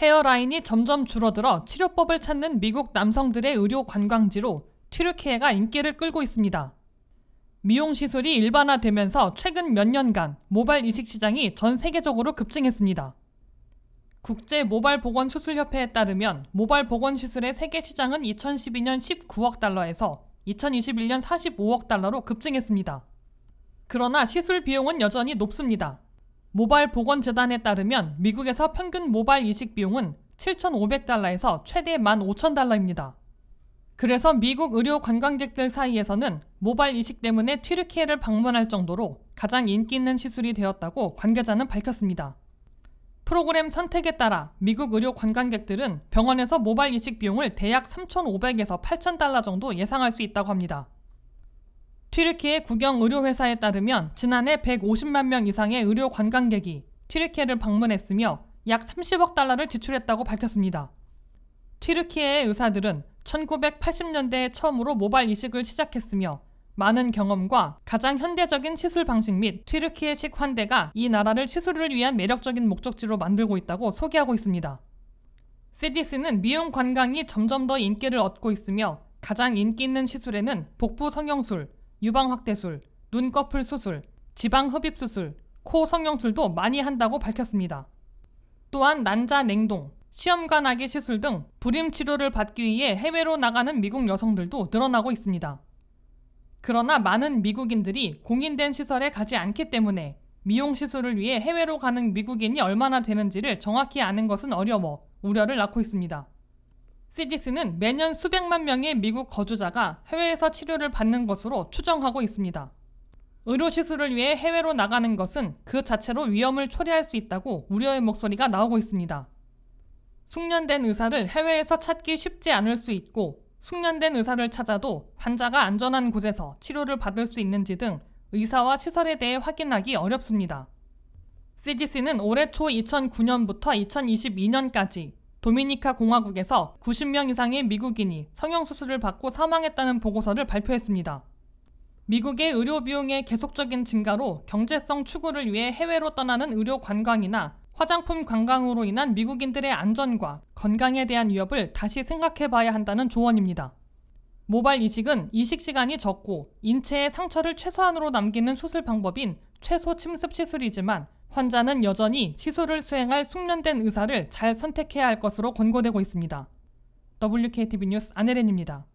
헤어라인이 점점 줄어들어 치료법을 찾는 미국 남성들의 의료 관광지로 트르케예가 인기를 끌고 있습니다. 미용 시술이 일반화되면서 최근 몇 년간 모발 이식 시장이 전 세계적으로 급증했습니다. 국제 모발 보건 수술 협회에 따르면 모발 보건 시술의 세계 시장은 2012년 19억 달러에서 2021년 45억 달러로 급증했습니다. 그러나 시술 비용은 여전히 높습니다. 모발 보건재단에 따르면 미국에서 평균 모발 이식 비용은 7,500달러에서 최대 15,000달러입니다. 그래서 미국 의료 관광객들 사이에서는 모발 이식 때문에 튀르키예를 방문할 정도로 가장 인기 있는 시술이 되었다고 관계자는 밝혔습니다. 프로그램 선택에 따라 미국 의료 관광객들은 병원에서 모발 이식 비용을 대략 3,500에서 8,000달러 정도 예상할 수 있다고 합니다. 튀르키의 국영의료회사에 따르면 지난해 150만 명 이상의 의료 관광객이 튀르키예를 방문했으며 약 30억 달러를 지출했다고 밝혔습니다. 튀르키예의 의사들은 1980년대에 처음으로 모발 이식을 시작했으며 많은 경험과 가장 현대적인 시술 방식 및 튀르키예식 환대가 이 나라를 시술을 위한 매력적인 목적지로 만들고 있다고 소개하고 있습니다. CDC는 미용 관광이 점점 더 인기를 얻고 있으며 가장 인기 있는 시술에는 복부 성형술, 유방 확대술, 눈꺼풀 수술, 지방 흡입 수술, 코 성형술도 많이 한다고 밝혔습니다. 또한 난자 냉동, 시험관아기 시술 등 불임 치료를 받기 위해 해외로 나가는 미국 여성들도 늘어나고 있습니다. 그러나 많은 미국인들이 공인된 시설에 가지 않기 때문에 미용 시술을 위해 해외로 가는 미국인이 얼마나 되는지를 정확히 아는 것은 어려워 우려를 낳고 있습니다. c d 스는 매년 수백만 명의 미국 거주자가 해외에서 치료를 받는 것으로 추정하고 있습니다. 의료 시술을 위해 해외로 나가는 것은 그 자체로 위험을 초래할 수 있다고 우려의 목소리가 나오고 있습니다. 숙련된 의사를 해외에서 찾기 쉽지 않을 수 있고 숙련된 의사를 찾아도 환자가 안전한 곳에서 치료를 받을 수 있는지 등 의사와 시설에 대해 확인하기 어렵습니다. CDC는 올해 초 2009년부터 2022년까지 도미니카 공화국에서 90명 이상의 미국인이 성형수술을 받고 사망했다는 보고서를 발표했습니다. 미국의 의료 비용의 계속적인 증가로 경제성 추구를 위해 해외로 떠나는 의료 관광이나 화장품 관광으로 인한 미국인들의 안전과 건강에 대한 위협을 다시 생각해 봐야 한다는 조언입니다. 모발 이식은 이식 시간이 적고 인체에 상처를 최소한으로 남기는 수술 방법인 최소 침습 시술이지만 환자는 여전히 시술을 수행할 숙련된 의사를 잘 선택해야 할 것으로 권고되고 있습니다. WKTV 뉴스 안혜렌입니다.